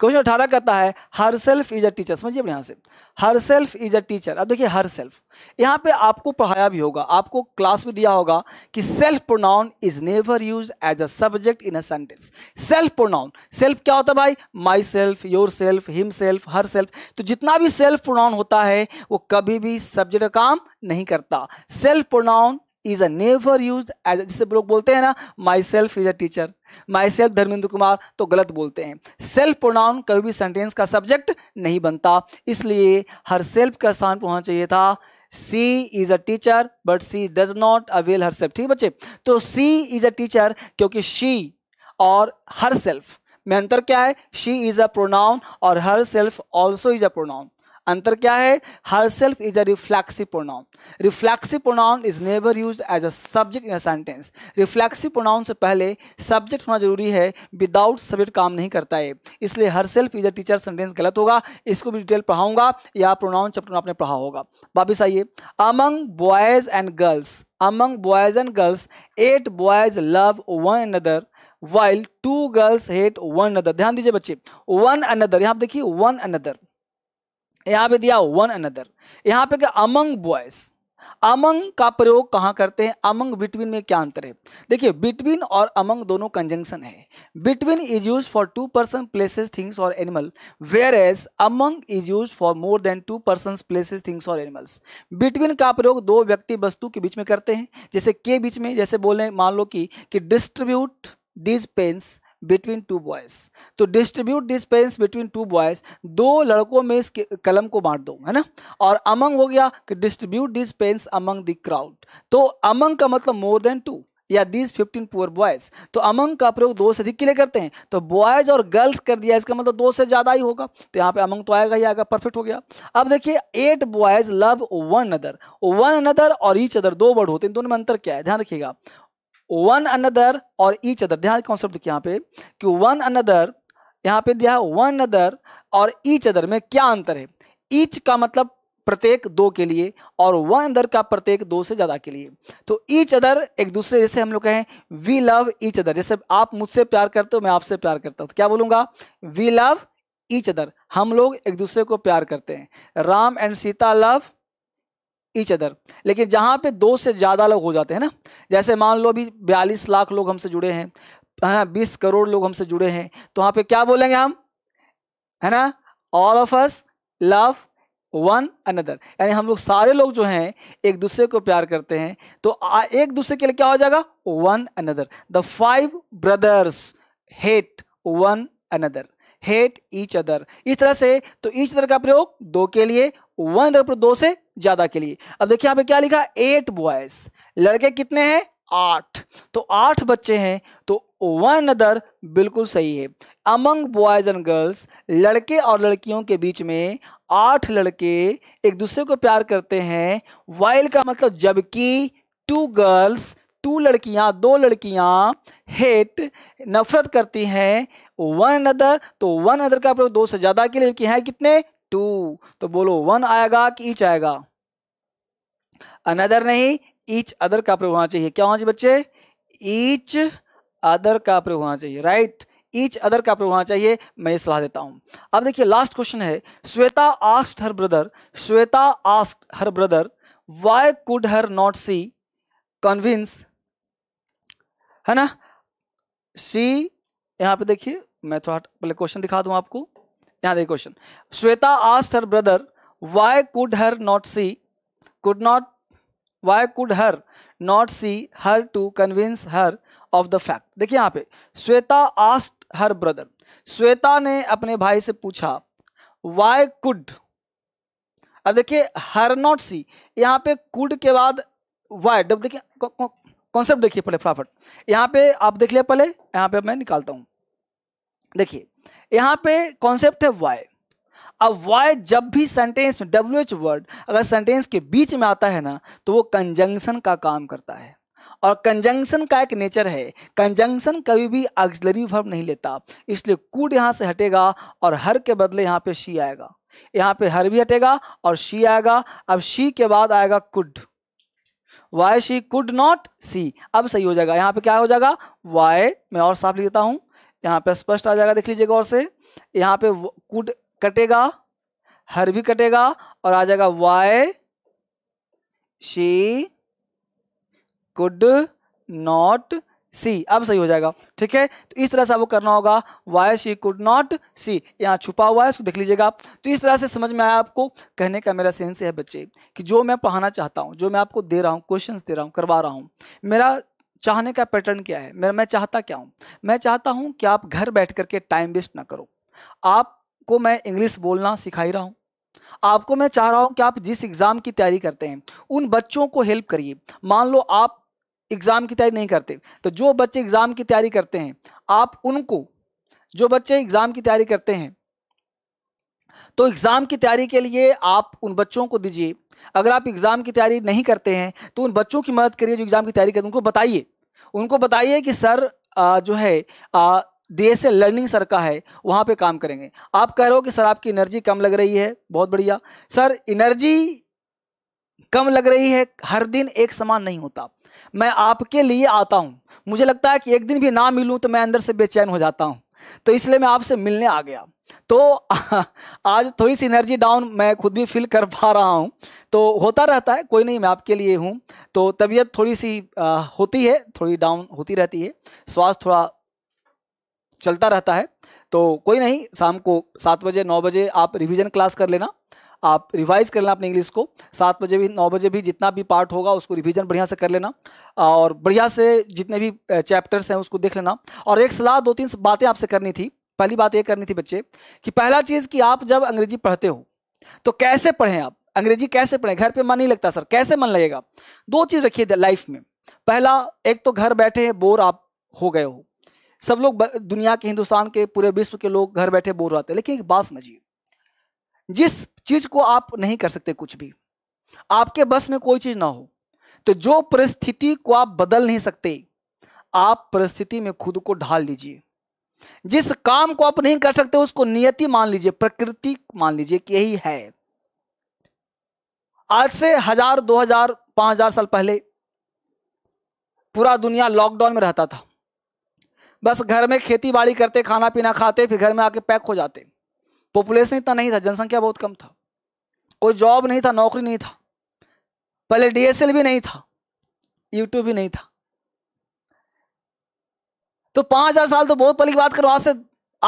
क्वेश्चन अठारह कहता है herself is a teacher समझिए यहाँ से herself is a teacher अब देखिए हर सेल्फ यहाँ पे आपको पढ़ाया भी होगा आपको क्लास में दिया होगा कि self pronoun is never use as a subject in a sentence self pronoun self क्या होता है भाई myself yourself himself herself तो जितना भी सेल्फ प्रोनाउन होता है वो कभी भी सब्जेक्ट का काम नहीं करता self pronoun is a never use as जिससे लोग बोलते हैं ना myself is a teacher myself Dharmendra Kumar तो गलत बोलते हैं सेल्फ प्रोनाउन कभी भी सेंटेंस का सब्जेक्ट नहीं बनता इसलिए हर सेल्फ का स्थान पर होना चाहिए था she is a teacher but she does not avail herself ठीक बच्चे तो सी इज अ टीचर क्योंकि शी और हर सेल्फ में अंतर क्या है शी इज अ प्रोनाउन और herself also is a pronoun अंतर क्या है herself is a reflexive pronoun reflexive pronoun is never use as a subject in a sentence reflexive pronoun से पहले सब्जेक्ट होना जरूरी है विदाउट सब्जेक्ट काम नहीं करता है इसलिए herself is a teacher sentence गलत होगा इसको भी डिटेल पढ़ाऊंगा या प्रोनाउन चैप्टर में आपने पढ़ा होगा वापिस आइए among boys and girls among boys and girls eight boys love one another while two girls hate one another ध्यान दीजिए बच्चे वन अनदर यहां देखिए वन अनदर यहाँ पे दिया वन अनदर यहाँ पे क्या अमंग बॉयज़ अमंग का प्रयोग कहाँ करते हैं अमंग बिटवीन में क्या अंतर है देखिए बिटवीन और अमंग दोनों कंजंक्शन है between is use for two person places things और animal whereas among is use for more than two person places things और एनिमल्स बिटवीन का प्रयोग दो व्यक्ति वस्तु के बीच में करते हैं जैसे के बीच में जैसे बोले मान लो कि, distribute these pens between two boys तो distribute this pens between two boys दो लड़कों में इस कलम को बांट दो है ना और अमंग हो गया कि distribute this pens among the crowd तो अमंग का मतलब मोर देन टू या दिस फिफ्टीन पुअर बॉयज तो अमंग का प्रयोग दो से अधिक के लिए करते हैं तो बॉयज और गर्ल्स कर दिया इसका मतलब दो से ज्यादा ही होगा तो यहाँ पे अमंग तो आएगा ही आएगा परफेक्ट हो गया अब देखिए eight boys love one other one another और ईच अदर दो वर्ड होते हैं दोनों में अंतर क्या है ध्यान रखिएगा वन अनदर और ईच अदर ध्यान कॉन्सेप्ट यहाँ पे कि वन अनदर यहाँ पे दिया वन अदर और ईच अदर में क्या अंतर है ईच का मतलब प्रत्येक दो के लिए और वन अदर का प्रत्येक दो से ज़्यादा के लिए तो ईच अदर एक दूसरे जैसे हम लोग कहें वी लव ईच अदर जैसे आप मुझसे प्यार करते हो मैं आपसे प्यार करता हूँ तो क्या बोलूँगा वी लव ईच अदर हम लोग एक दूसरे को प्यार करते हैं Ram and Sita love each other लेकिन जहाँ पे दो से ज़्यादा लोग हो जाते हैं ना जैसे मान लो अभी बयालीस लाख लोग हमसे जुड़े हैं है ना बीस करोड़ लोग हमसे जुड़े हैं तो वहाँ पे क्या बोलेंगे हम है ना all of us love one another यानी हम लोग सारे लोग जो हैं एक दूसरे को प्यार करते हैं तो एक दूसरे के लिए क्या हो जाएगा one another the five brothers hate one another hate each other इस तरह से तो ईच अदर का प्रयोग दो के लिए वन रबर दो से ज्यादा के लिए अब देखिए यहां पे क्या लिखा एट बॉयज लड़के कितने हैं आठ तो आठ बच्चे हैं तो वन अदर बिल्कुल सही है अमंग बॉयज एंड गर्ल्स लड़के और लड़कियों के बीच में आठ लड़के एक दूसरे को प्यार करते हैं वाइल का मतलब जबकि टू गर्ल्स टू लड़कियां दो लड़कियां हेट नफरत करती हैं वन अदर तो वन अदर का प्रयोग दो से ज़्यादा के लिए कि हैं कितने टू तो बोलो वन आएगा कि ईच आएगा अनदर नहीं ईच अदर का प्रयोग होना चाहिए क्या होना चाहिए बच्चे ईच अदर का प्रयोग होना चाहिए राइट ईच अदर का प्रयोग होना चाहिए मैं ये सलाह देता हूं अब देखिए लास्ट क्वेश्चन है Shweta asked her brother Shweta asked her brother why could her not see convince है ना सी यहां पे देखिए मैं थोड़ा पहले क्वेश्चन दिखा दूं आपको यहाँ देखिए question Shweta asked her brother why could her not see could not why could her not see her to convince her of the fact देखिए यहाँ पे Shweta asked her brother Shweta ने अपने भाई से पूछा वाई कुड अब देखिए हर नॉट सी यहाँ पे कुड के बाद वाई डब देखिए कॉन्सेप्ट देखिए पहले फटाफट यहाँ पे आप देख लिया पहले यहाँ पे मैं निकालता हूँ देखिए यहाँ पे कॉन्सेप्ट है वाई अब वाई जब भी सेंटेंस में डब्ल्यू एच वर्ड अगर सेंटेंस के बीच में आता है ना तो वो कंजंक्शन का काम करता है और कंजंक्शन का एक नेचर है कंजंक्शन कभी भी ऑक्सिलरी वर्ब नहीं लेता इसलिए कूड यहाँ से हटेगा और हर के बदले यहाँ पे शी आएगा यहाँ पे हर भी हटेगा और शी आएगा अब शी के बाद आएगा could why she could not see अब सही हो जाएगा यहाँ पे क्या हो जाएगा वाई मैं और साफ लिखता हूँ यहाँ पे स्पष्ट आ जाएगा देख लीजिए गौर से यहाँ पे कुड कटेगा हर भी कटेगा और आ जाएगा why she could not see अब सही हो जाएगा ठीक है तो इस तरह से आपको करना होगा why she could not see यहाँ छुपा हुआ है उसको देख लीजिएगा आप तो इस तरह से समझ में आया आपको कहने का मेरा सेंस है बच्चे कि जो मैं पढ़ाना चाहता हूँ जो मैं आपको दे रहा हूँ क्वेश्चंस दे रहा हूँ करवा रहा हूँ मेरा चाहने का पैटर्न क्या है मेरा मैं चाहता क्या हूँ मैं चाहता हूँ कि आप घर बैठ कर के टाइम वेस्ट ना करो आपको मैं इंग्लिश बोलना सिखाई रहा हूँ आपको मैं चाह रहा हूँ कि आप जिस एग्ज़ाम की तैयारी करते हैं उन बच्चों को हेल्प करिए मान लो आप एग्ज़ाम की तैयारी नहीं करते तो जो बच्चे एग्ज़ाम की तैयारी करते हैं आप उनको जो बच्चे एग्ज़ाम की तैयारी करते हैं तो एग्ज़ाम की तैयारी के लिए आप उन बच्चों को दीजिए अगर आप एग्ज़ाम की तैयारी नहीं करते हैं तो उन बच्चों की मदद करिए जो एग्ज़ाम की तैयारी करते हैं उनको बताइए उनको बताइए कि सर जो है डी एस लर्निंग सर का है वहाँ पे काम करेंगे आप कह रहे हो कि सर आपकी एनर्जी कम लग रही है बहुत बढ़िया सर एनर्जी कम लग रही है हर दिन एक समान नहीं होता मैं आपके लिए आता हूँ मुझे लगता है कि एक दिन भी ना मिलूँ तो मैं अंदर से बेचैन हो जाता हूँ तो इसलिए मैं आपसे मिलने आ गया तो [laughs] आज थोड़ी सी एनर्जी डाउन मैं खुद भी फील कर पा रहा हूँ तो होता रहता है कोई नहीं मैं आपके लिए हूँ तो तबीयत थोड़ी सी आ, होती है थोड़ी डाउन होती रहती है स्वास्थ्य थोड़ा चलता रहता है तो कोई नहीं शाम को सात बजे नौ बजे आप रिविज़न क्लास कर लेना आप रिवाइज़ कर लेना अपने इंग्लिश को सात बजे भी नौ बजे भी जितना भी पार्ट होगा उसको रिवीजन बढ़िया से कर लेना और बढ़िया से जितने भी चैप्टर्स हैं उसको देख लेना और एक सलाह दो तीन बातें आपसे करनी थी पहली बात ये करनी थी बच्चे कि पहला चीज़ कि आप जब अंग्रेजी पढ़ते हो तो कैसे पढ़ें आप अंग्रेजी कैसे पढ़ें घर पर मन नहीं लगता सर कैसे मन लगेगा दो चीज़ रखिए लाइफ में पहला एक तो घर बैठे बोर आप हो गए हो सब लोग दुनिया के हिंदुस्तान के पूरे विश्व के लोग घर बैठे बोर रहते हैं लेकिन एक बात समझिए जिस चीज को आप नहीं कर सकते कुछ भी आपके बस में कोई चीज ना हो तो जो परिस्थिति को आप बदल नहीं सकते आप परिस्थिति में खुद को ढाल लीजिए जिस काम को आप नहीं कर सकते उसको नियति मान लीजिए प्रकृति मान लीजिए कि यही है आज से हजार दो हजार पांच हजार साल पहले पूरा दुनिया लॉकडाउन में रहता था बस घर में खेती बाड़ी करते खाना पीना खाते फिर घर में आके पैक हो जाते पॉपुलेशन इतना नहीं था जनसंख्या बहुत कम था कोई जॉब नहीं था नौकरी नहीं था पहले डीएसएल भी नहीं था यूट्यूब भी नहीं था तो पांच हजार साल तो बहुत पहले की बात करो आज से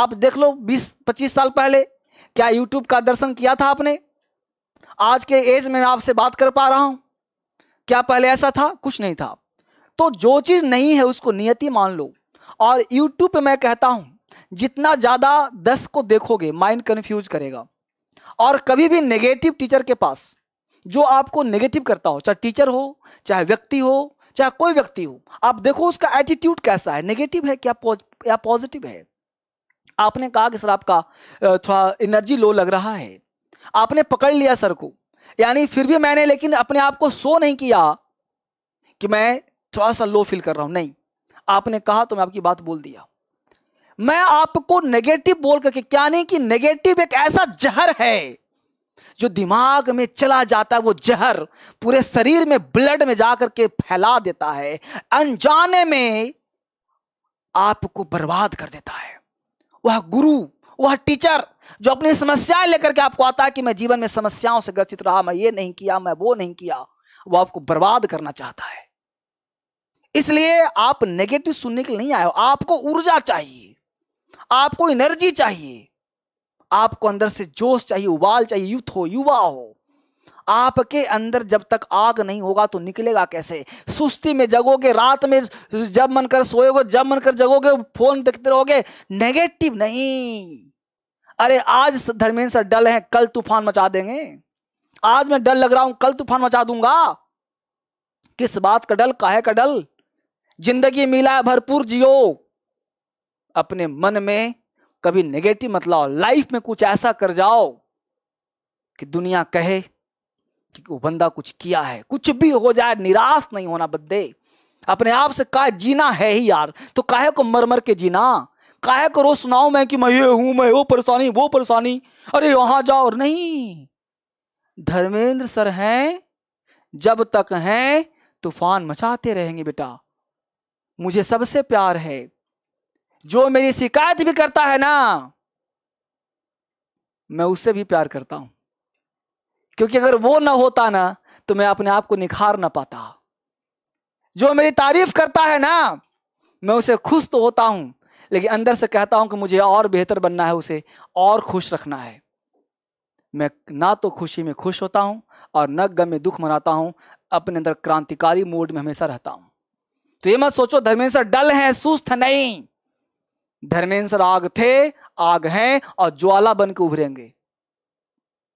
आप देख लो बीस पच्चीस साल पहले क्या यूट्यूब का दर्शन किया था आपने आज के एज में मैं आपसे बात कर पा रहा हूं क्या पहले ऐसा था कुछ नहीं था तो जो चीज नहीं है उसको नियति मान लो और यूट्यूब पे मैं कहता हूं जितना ज़्यादा दस को देखोगे माइंड कन्फ्यूज करेगा और कभी भी नेगेटिव टीचर के पास जो आपको नेगेटिव करता हो चाहे टीचर हो चाहे व्यक्ति हो चाहे कोई व्यक्ति हो आप देखो उसका एटीट्यूड कैसा है नेगेटिव है क्या या पॉजिटिव है आपने कहा कि सर आपका थोड़ा एनर्जी लो लग रहा है आपने पकड़ लिया सर को यानी फिर भी मैंने लेकिन अपने आप को सो नहीं किया कि मैं थोड़ा सा लो फील कर रहा हूँ नहीं आपने कहा तो मैं आपकी बात बोल दिया मैं आपको नेगेटिव बोल करके क्या नहीं कि नेगेटिव एक ऐसा जहर है जो दिमाग में चला जाता है वो जहर पूरे शरीर में ब्लड में जा करके फैला देता है अनजाने में आपको बर्बाद कर देता है वह गुरु वह टीचर जो अपनी समस्याएं लेकर के आपको आता है कि मैं जीवन में समस्याओं से ग्रसित रहा मैं ये नहीं किया मैं वो नहीं किया वो आपको बर्बाद करना चाहता है इसलिए आप नेगेटिव सुनने के लिए नहीं आए हो आपको ऊर्जा चाहिए आपको एनर्जी चाहिए आपको अंदर से जोश चाहिए उबाल चाहिए यूथ हो युवा हो आपके अंदर जब तक आग नहीं होगा तो निकलेगा कैसे सुस्ती में जगोगे रात में जब मन कर सोएगे जब मन कर जगोगे फोन देखते रहोगे नेगेटिव नहीं अरे आज धर्मेंद्र सर डल है कल तूफान मचा देंगे आज मैं डल लग रहा हूं कल तूफान मचा दूंगा किस बात का डल काहे का डल जिंदगी मिला है भरपूर जियो अपने मन में कभी नेगेटिव मत लाओ लाइफ में कुछ ऐसा कर जाओ कि दुनिया कहे कि वो बंदा कुछ किया है कुछ भी हो जाए निराश नहीं होना बंदे अपने आप से का जीना है ही यार तो काहे को मर मर के जीना काहे को रोज सुनाओ मैं कि मैं ये हूं मैं वो परेशानी वो परेशानी अरे वहां जाओ और नहीं धर्मेंद्र सर हैं जब तक हैं तूफान मचाते रहेंगे बेटा मुझे सबसे प्यार है जो मेरी शिकायत भी करता है ना मैं उससे भी प्यार करता हूं क्योंकि अगर वो ना होता ना तो मैं अपने आप को निखार ना पाता जो मेरी तारीफ करता है ना मैं उसे खुश तो होता हूं लेकिन अंदर से कहता हूं कि मुझे और बेहतर बनना है उसे और खुश रखना है मैं ना तो खुशी में खुश होता हूं और न गम में दुख मनाता हूं अपने अंदर क्रांतिकारी मूड में हमेशा रहता हूं तो ये मत सोचो धर्मेंद्र सर डल हैं सुस्त नहीं धर्मेंद्र आग थे आग हैं और ज्वाला बन के उभरेंगे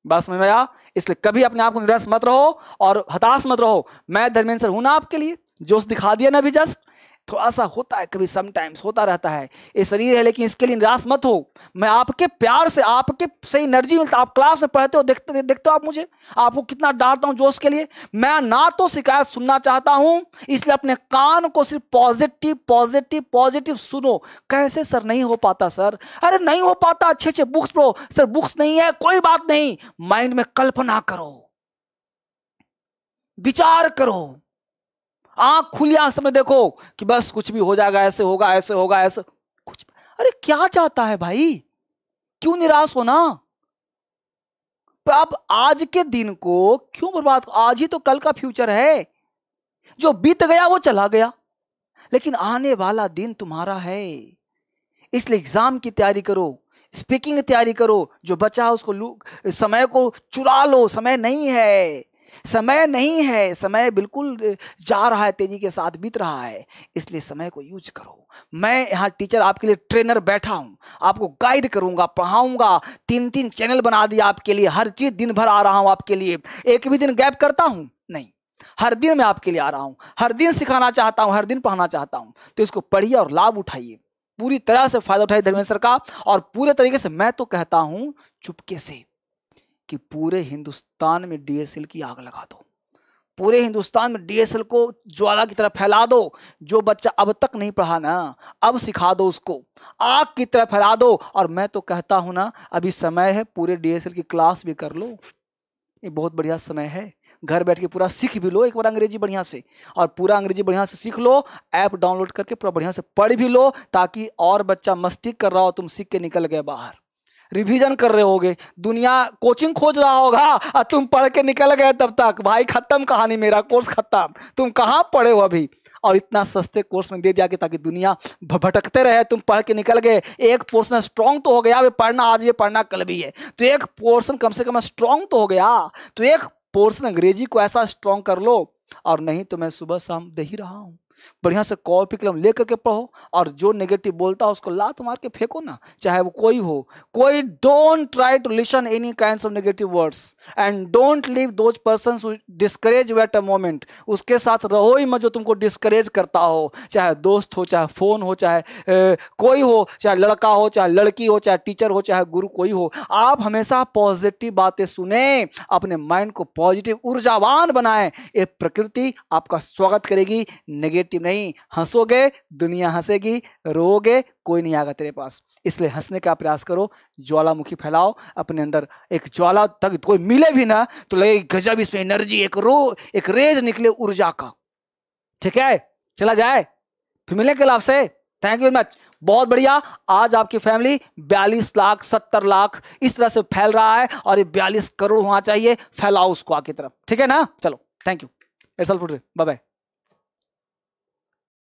बस में भैया इसलिए कभी अपने आप को निराश मत रहो और हताश मत रहो मैं धर्मेंद्र हूं ना आपके लिए जोश दिखा दिया ना अभी जस्ट थोड़ा सा होता है कभी समटाइम्स होता रहता है ये शरीर है लेकिन इसके लिए निराश मत हो मैं आपके प्यार से आपके सही एनर्जी मिलता आप क्लास में पढ़ते हो देखते देखते हो आप मुझे आपको कितना डांटता हूँ जोश के लिए मैं ना तो शिकायत सुनना चाहता हूँ इसलिए अपने कान को सिर्फ पॉजिटिव पॉजिटिव पॉजिटिव सुनो कैसे सर नहीं हो पाता सर अरे नहीं हो पाता अच्छे अच्छे बुक्स पढ़ो सर बुक्स नहीं है कोई बात नहीं माइंड में कल्पना करो विचार करो आंख खुली आंख समय देखो कि बस कुछ भी हो जाएगा ऐसे होगा ऐसे होगा ऐसे कुछ अरे क्या चाहता है भाई क्यों निराश होना आप आज के दिन को क्यों बर्बाद आज ही तो कल का फ्यूचर है जो बीत गया वो चला गया लेकिन आने वाला दिन तुम्हारा है इसलिए एग्जाम की तैयारी करो स्पीकिंग तैयारी करो जो बचा उसको समय को चुरा लो समय नहीं है समय नहीं है समय बिल्कुल जा रहा है तेजी के साथ बीत रहा है इसलिए समय को यूज करो मैं यहाँ टीचर आपके लिए ट्रेनर बैठा हूँ आपको गाइड करूंगा पढ़ाऊंगा तीन तीन चैनल बना दिया आपके लिए हर चीज़ दिन भर आ रहा हूँ आपके लिए एक भी दिन गैप करता हूँ नहीं हर दिन मैं आपके लिए आ रहा हूँ हर दिन सिखाना चाहता हूँ हर दिन पढ़ाना चाहता हूँ तो इसको पढ़िए और लाभ उठाइए पूरी तरह से फायदा उठाइए धर्मेंद्र सर का और पूरे तरीके से मैं तो कहता हूँ चुपके से कि पूरे हिंदुस्तान में डीएसएल की आग लगा दो पूरे हिंदुस्तान में डीएसएल को ज्वाला की तरह फैला दो जो बच्चा अब तक नहीं पढ़ा ना अब सिखा दो उसको आग की तरह फैला दो और मैं तो कहता हूँ ना अभी समय है पूरे डीएसएल की क्लास भी कर लो ये बहुत बढ़िया समय है घर बैठ के पूरा सीख भी लो एक बार अंग्रेजी बढ़िया से और पूरा अंग्रेजी बढ़िया से सीख लो ऐप डाउनलोड करके पूरा बढ़िया से पढ़ भी लो ताकि और बच्चा मस्ती कर रहा हो तुम सीख के निकल गए बाहर रिवीजन कर रहे होगे दुनिया कोचिंग खोज रहा होगा और तुम पढ़ के निकल गए तब तक भाई खत्म कहानी मेरा कोर्स खत्म तुम कहाँ पढ़े हो अभी और इतना सस्ते कोर्स में दे दिया कि ताकि दुनिया भटकते रहे तुम पढ़ के निकल गए एक पोर्सन स्ट्रांग तो हो गया अभी पढ़ना आज भी पढ़ना कल भी है तो एक पोर्सन कम से कम स्ट्रांग तो हो गया तो एक पोर्सन अंग्रेजी को ऐसा स्ट्रांग कर लो और नहीं तो मैं सुबह शाम दे ही रहा हूँ बढ़िया से कॉपी कलम ले करके पढ़ो और जो नेगेटिव बोलता है उसको लात मार के फेंको ना चाहे वो कोई हो कोई don't try to listen any kind of negative words and don't leave those person discourage wait a moment उसके साथ रहो ही मत जो तुमको डिस्करेज करता हो चाहे दोस्त हो चाहे फ़ोन हो चाहे ए, कोई हो चाहे लड़का हो चाहे लड़की हो चाहे टीचर हो चाहे गुरु कोई हो आप हमेशा पॉजिटिव बातें सुने अपने माइंड को पॉजिटिव ऊर्जावान बनाएं ये प्रकृति आपका स्वागत करेगी नेगेटिव विक्टिम नहीं हंसोगे दुनिया हंसेगी रोगे कोई नहीं आएगा तेरे पास इसलिए हंसने का प्रयास करो ज्वालामुखी फैलाओ अपने अंदर एक ज्वाला तक कोई मिले भी ना तो लगे गजब इसमें एनर्जी एक रो एक रेज निकले ऊर्जा का ठीक है चला जाए फिर मिले कल आपसे थैंक यू वेरी मच बहुत बढ़िया आज आपकी फैमिली बयालीस लाख सत्तर लाख इस तरह से फैल रहा है और ये बयालीस करोड़ होना चाहिए फैलाओ उसको आगे तरफ ठीक है ना चलो thank you it's bye bye